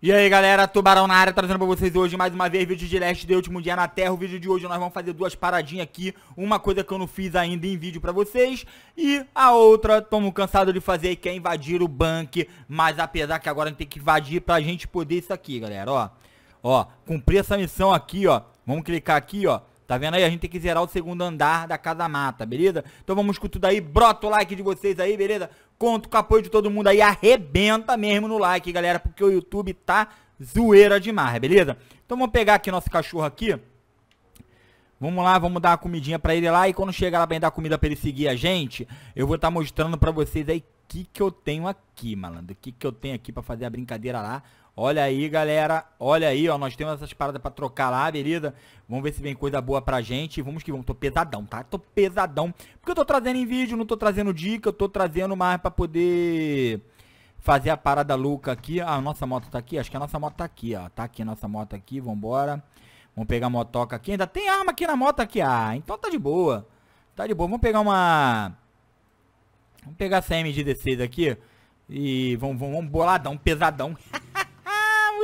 E aí galera, Tubarão na área, trazendo pra vocês hoje mais uma vez vídeo de Last Day, último dia na Terra. O vídeo de hoje nós vamos fazer duas paradinhas aqui, uma coisa que eu não fiz ainda em vídeo pra vocês, e a outra, tomo cansado de fazer, que é invadir o bank, mas apesar que agora a gente tem que invadir pra gente poder isso aqui, galera, ó. Ó, cumprir essa missão aqui, ó, vamos clicar aqui, ó, Tá vendo aí? A gente tem que zerar o segundo andar da casa mata, beleza? Então vamos com tudo aí. Brota o like de vocês aí, beleza? Conto com o apoio de todo mundo aí. Arrebenta mesmo no like, galera, porque o YouTube tá zoeira demais, beleza? Então vamos pegar aqui nosso cachorro aqui. Vamos lá, vamos dar a comidinha pra ele lá. E quando chegar lá pra dar comida pra ele seguir a gente, eu vou estar tá mostrando pra vocês aí o que que eu tenho aqui, malandro. O que que eu tenho aqui pra fazer a brincadeira lá. Olha aí, galera. Olha aí, ó. Nós temos essas paradas pra trocar lá, beleza? Vamos ver se vem coisa boa pra gente. Vamos que vamos. Tô pesadão, tá? Tô pesadão. Porque eu tô trazendo em vídeo, não tô trazendo dica. Eu tô trazendo mais pra poder fazer a parada louca aqui. Ah, a nossa moto tá aqui? Acho que a nossa moto tá aqui, ó. Tá aqui a nossa moto aqui. Vambora. Vamos pegar a motoca aqui. Ainda tem arma aqui na moto aqui. Ah, então tá de boa. Tá de boa. Vamos pegar uma... Vamos pegar essa MG16 aqui. E vamos, vamos, vamos boladão, pesadão.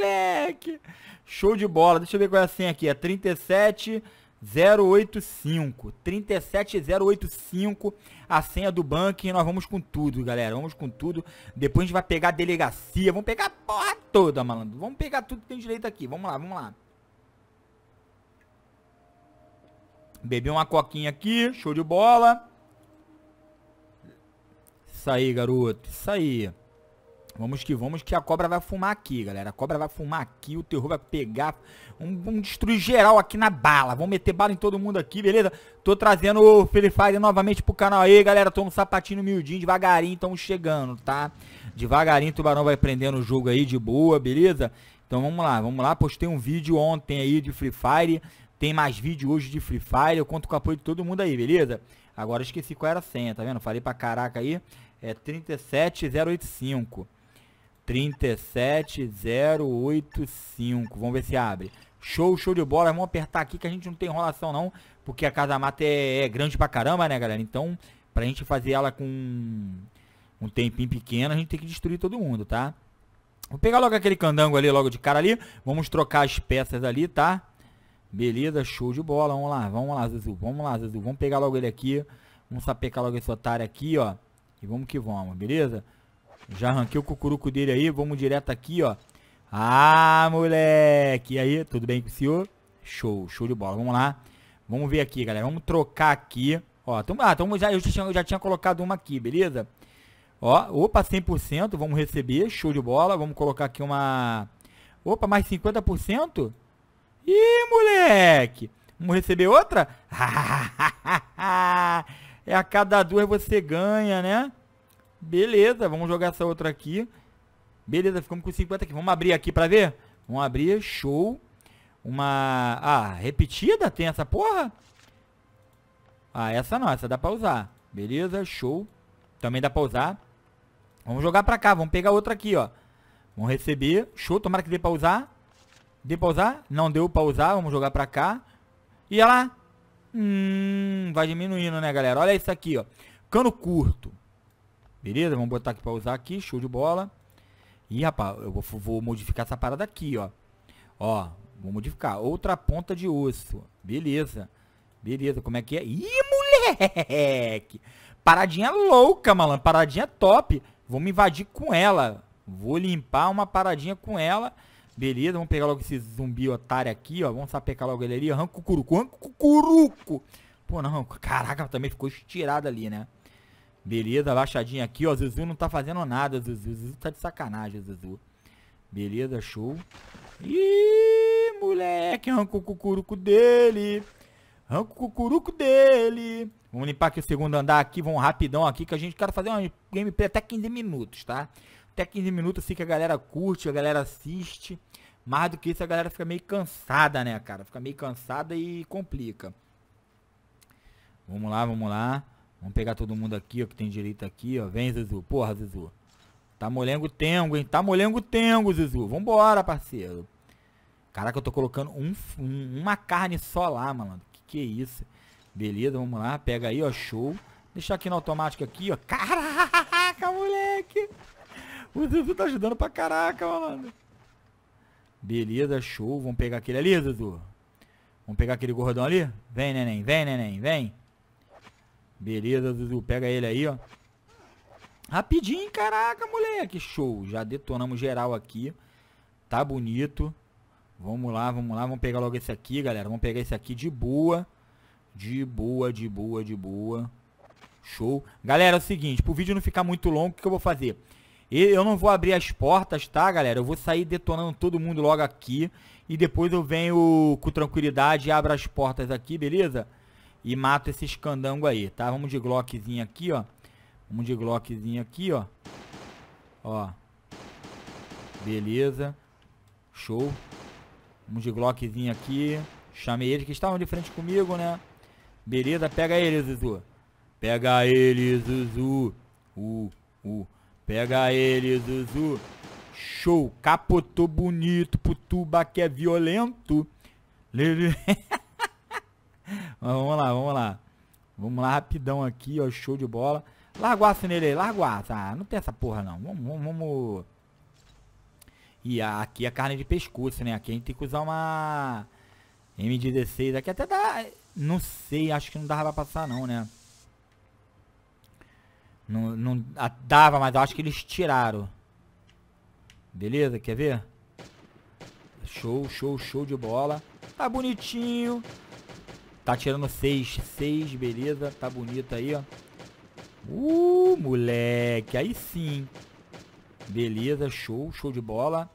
moleque! Show de bola. Deixa eu ver qual é a senha aqui. É 37085. 37085. A senha do E Nós vamos com tudo, galera. Vamos com tudo. Depois a gente vai pegar a delegacia. Vamos pegar a porra toda, malandro. Vamos pegar tudo que tem direito aqui. Vamos lá, vamos lá. Bebi uma coquinha aqui. Show de bola. Isso aí, garoto. Isso aí. Vamos que vamos, que a cobra vai fumar aqui, galera. A cobra vai fumar aqui, o terror vai pegar. Vamos, vamos destruir geral aqui na bala. Vamos meter bala em todo mundo aqui, beleza? Tô trazendo o Free Fire novamente pro canal aí, galera. Tô no sapatinho miudinho, devagarinho, estamos chegando, tá? Devagarinho, o Tubarão vai prendendo o jogo aí de boa, beleza? Então vamos lá, vamos lá. Postei um vídeo ontem aí de Free Fire. Tem mais vídeo hoje de Free Fire. Eu conto com o apoio de todo mundo aí, beleza? Agora esqueci qual era a senha, tá vendo? Falei pra caraca aí. É 37085. 37085. Vamos ver se abre. Show, show de bola. Vamos apertar aqui que a gente não tem enrolação não, porque a casa mata é, é grande pra caramba, né, galera? Então, pra gente fazer ela com um tempinho pequeno, a gente tem que destruir todo mundo, tá? Vou pegar logo aquele candango ali, logo de cara ali. Vamos trocar as peças ali, tá? Beleza, show de bola. Vamos lá, vamos lá, Zuzu. Vamos lá, Zuzu. Vamos pegar logo ele aqui. Vamos sapecar logo esse otário aqui, ó. E vamos que vamos, beleza? Já arranquei o cucuruco dele aí. Vamos direto aqui, ó. Ah, moleque. E aí, tudo bem com o senhor? Show, show de bola. Vamos lá. Vamos ver aqui, galera. Vamos trocar aqui. Ó, tamo, ah, tamo, já, eu, já tinha, eu já tinha colocado uma aqui, beleza? Ó, opa, 100%. Vamos receber. Show de bola. Vamos colocar aqui uma... Opa, mais 50%? Ih, moleque. Vamos receber outra? é a cada duas você ganha, né? Beleza, vamos jogar essa outra aqui. Beleza, ficamos com 50 aqui. Vamos abrir aqui pra ver? Vamos abrir, show. Uma... Ah, repetida? Tem essa porra? Ah, essa não, essa dá pra usar. Beleza, show. Também dá pra usar. Vamos jogar pra cá, vamos pegar outra aqui, ó. Vamos receber. Show, tomara que dê pra usar. Dê pra usar? Não deu pra usar, vamos jogar pra cá. E olha lá. Hum, vai diminuindo, né, galera? Olha isso aqui, ó. Cano curto. Beleza? Vamos botar aqui para usar aqui. Show de bola. Ih, rapaz, eu vou, vou modificar essa parada aqui, ó. Ó, vou modificar. Outra ponta de osso. Beleza. Beleza, como é que é? Ih, moleque! Paradinha louca, malandro. Paradinha top. Vamos invadir com ela. Vou limpar uma paradinha com ela. Beleza, vamos pegar logo esse zumbi otário aqui, ó. Vamos sapecar logo ele ali. Arranca o curuco, arranca o curuco. Pô, não, caraca, também ficou estirado ali, né? Beleza, baixadinha aqui, ó. Zuzu não tá fazendo nada, Zuzu. Zuzu tá de sacanagem, Zuzu. Beleza, show. Ih, moleque, arranca o cucuruco dele. Arranca o cucuruco dele. Vamos limpar aqui o segundo andar aqui, vamos rapidão aqui, que a gente quer fazer um gameplay até 15 minutos, tá? Até 15 minutos, assim, que a galera curte, a galera assiste. Mais do que isso, a galera fica meio cansada, né, cara? Fica meio cansada e complica. Vamos lá, vamos lá. Vamos pegar todo mundo aqui, ó, que tem direito aqui, ó. Vem, Zuzu. Porra, Zuzu. Tá molengo tengo, hein? Tá molengo tengo, Zuzu. Vambora, parceiro. Caraca, eu tô colocando um, um, uma carne só lá, mano. Que que é isso? Beleza, vamos lá. Pega aí, ó. Show. Deixar aqui no automático aqui, ó. Caraca, moleque. O Zuzu tá ajudando pra caraca, mano. Beleza, show. Vamos pegar aquele ali, Zuzu. Vamos pegar aquele gordão ali? Vem, neném. Vem, neném. Vem. Beleza, Dudu. Pega ele aí, ó. Rapidinho, caraca, moleque. Show. Já detonamos geral aqui. Tá bonito. Vamos lá, vamos lá. Vamos pegar logo esse aqui, galera. Vamos pegar esse aqui de boa. De boa, de boa, de boa. Show. Galera, é o seguinte. Pro vídeo não ficar muito longo, o que eu vou fazer? Eu não vou abrir as portas, tá, galera? Eu vou sair detonando todo mundo logo aqui. E depois eu venho com tranquilidade e abro as portas aqui, beleza? Beleza? e mata esse escandango aí, tá? Vamos de Glockzinho aqui, ó. Vamos de Glockzinho aqui, ó. Ó. Beleza. Show. Vamos de Glockzinho aqui. Chamei eles que estavam de frente comigo, né? Beleza, pega ele, Zuzu. Pega ele, Zuzu. Uh, uh. Pega ele, Zuzu. Show. Capotou bonito pro tuba que é violento. Lele. Mas vamos lá, vamos lá. Vamos lá rapidão aqui, ó, show de bola. aço nele aí, aço. Ah, não tem essa porra não. Vamos, vamos, vamos... E aqui a carne de pescoço, né? Aqui a gente tem que usar uma M16. Aqui até dá... Não sei, acho que não dava pra passar não, né? Não, não a, dava, mas acho que eles tiraram. Beleza, quer ver? Show, show, show de bola. Tá bonitinho. Tá tirando 6. 6, beleza. Tá bonito aí, ó. Uh, moleque. Aí sim. Beleza, show. Show de bola.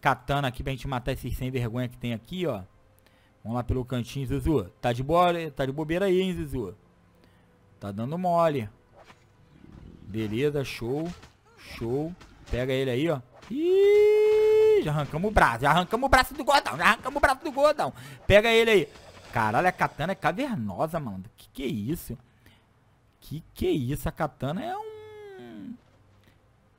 Katana aqui pra gente matar esses sem vergonha que tem aqui, ó. Vamos lá pelo cantinho, Zuzu. Tá de, bola, tá de bobeira aí, hein, Zuzu. Tá dando mole. Beleza, show. Show. Pega ele aí, ó. Ih, já arrancamos o braço. Já arrancamos o braço do gordão. Já arrancamos o braço do gordão. Pega ele aí. Caralho, a katana é cavernosa, mano. Que que é isso? Que que é isso? A katana é um...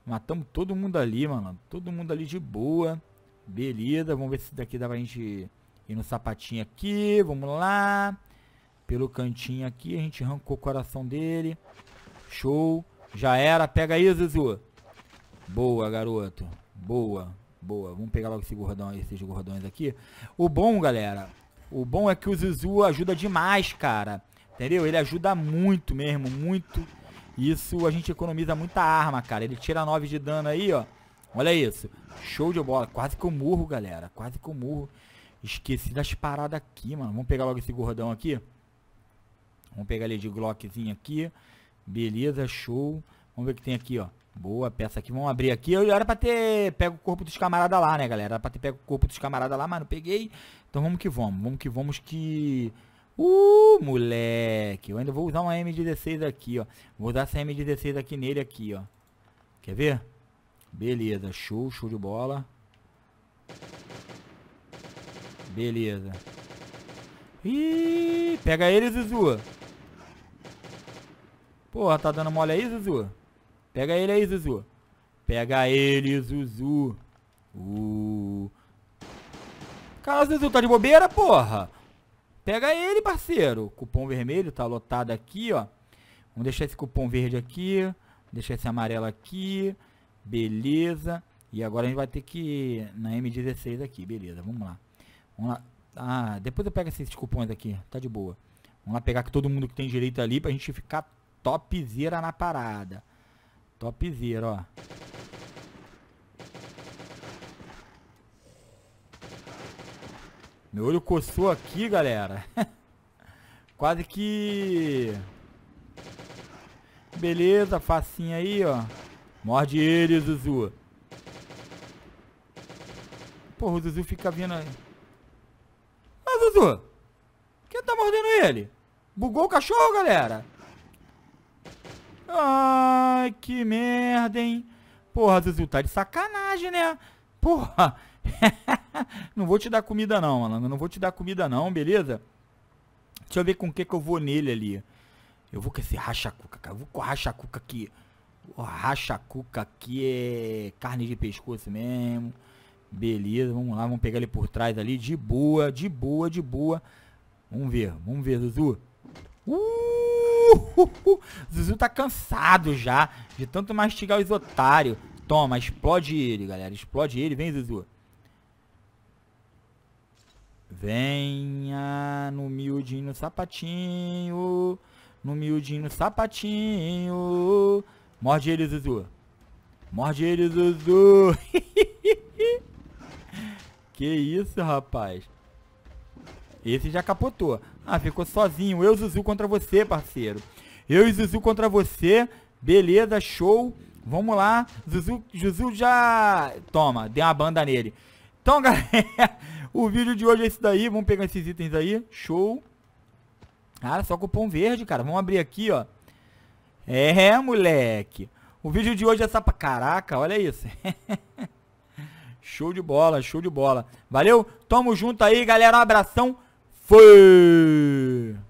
Matamos todo mundo ali, mano. Todo mundo ali de boa. Beleza, vamos ver se daqui dá pra gente ir no sapatinho aqui. Vamos lá. Pelo cantinho aqui, a gente arrancou o coração dele. Show. Já era. Pega aí, Zuzu. Boa, garoto. Boa, boa. Vamos pegar logo esse gordão, esses gordões aqui. O bom, galera, o bom é que o Zizu ajuda demais, cara. Entendeu? Ele ajuda muito mesmo, muito. Isso a gente economiza muita arma, cara. Ele tira 9 de dano aí, ó. Olha isso. Show de bola. Quase que eu murro, galera. Quase que eu murro. Esqueci das paradas aqui, mano. Vamos pegar logo esse gordão aqui. Vamos pegar ele de Glockzinho aqui. Beleza, show. Vamos ver o que tem aqui, ó. Boa peça aqui, vamos abrir aqui. Eu era pra ter pego o corpo dos camaradas lá, né, galera? Era pra ter pego o corpo dos camaradas lá, mas não peguei. Então vamos que vamos, vamos que vamos que... Uh, moleque. Eu ainda vou usar uma M16 aqui, ó. Vou usar essa M16 aqui nele aqui, ó. Quer ver? Beleza, show, show de bola. Beleza. Ih, pega ele, Zuzu. Porra, tá dando mole aí, Zuzu? Pega ele aí, Zuzu. Pega ele, Zuzu. Uh. Caralho, Zuzu, tá de bobeira, porra? Pega ele, parceiro. Cupom vermelho tá lotado aqui, ó. Vamos deixar esse cupom verde aqui. Deixar esse amarelo aqui. Beleza. E agora a gente vai ter que na M16 aqui, beleza. Vamos lá. Vamos lá. Ah, depois eu pego esses cupons aqui, tá de boa. Vamos lá pegar que todo mundo que tem direito ali pra gente ficar topzera na parada. Topzera, ó. Meu olho coçou aqui, galera. Quase que... Beleza, facinha aí, ó. Morde ele, Zuzu. Porra, o Zuzu fica vindo... Aí. Ah, Zuzu! Quem tá mordendo ele? Bugou o cachorro, galera? Ai, que merda, hein? Porra, Zuzu, tá de sacanagem, né? Porra. não vou te dar comida não, mano Não vou te dar comida não, beleza? Deixa eu ver com o que que eu vou nele ali. Eu vou com esse racha-cuca, cara. Eu vou com o racha-cuca aqui. O racha-cuca aqui é carne de pescoço mesmo. Beleza, vamos lá. Vamos pegar ele por trás ali. De boa, de boa, de boa. Vamos ver, vamos ver, Zuzu. Uh! Uh, uh, uh. Zuzu tá cansado já de tanto mastigar os otários. Toma, explode ele, galera. Explode ele. Vem, Zuzu. Venha no miudinho no sapatinho. No miudinho no sapatinho. Morde ele, Zuzu. Morde ele, Zuzu. que isso, rapaz. Esse já capotou. Ah, ficou sozinho. Eu, Zuzu, contra você, parceiro. Eu e Zuzu contra você. Beleza, show. Vamos lá. Zuzu, Zuzu já... Toma, dê uma banda nele. Então, galera, o vídeo de hoje é isso daí. Vamos pegar esses itens aí. Show. Cara, só cupom verde, cara. Vamos abrir aqui, ó. É, moleque. O vídeo de hoje é essa Caraca, olha isso. show de bola, show de bola. Valeu? Tamo junto aí, galera. Um abração. Foi!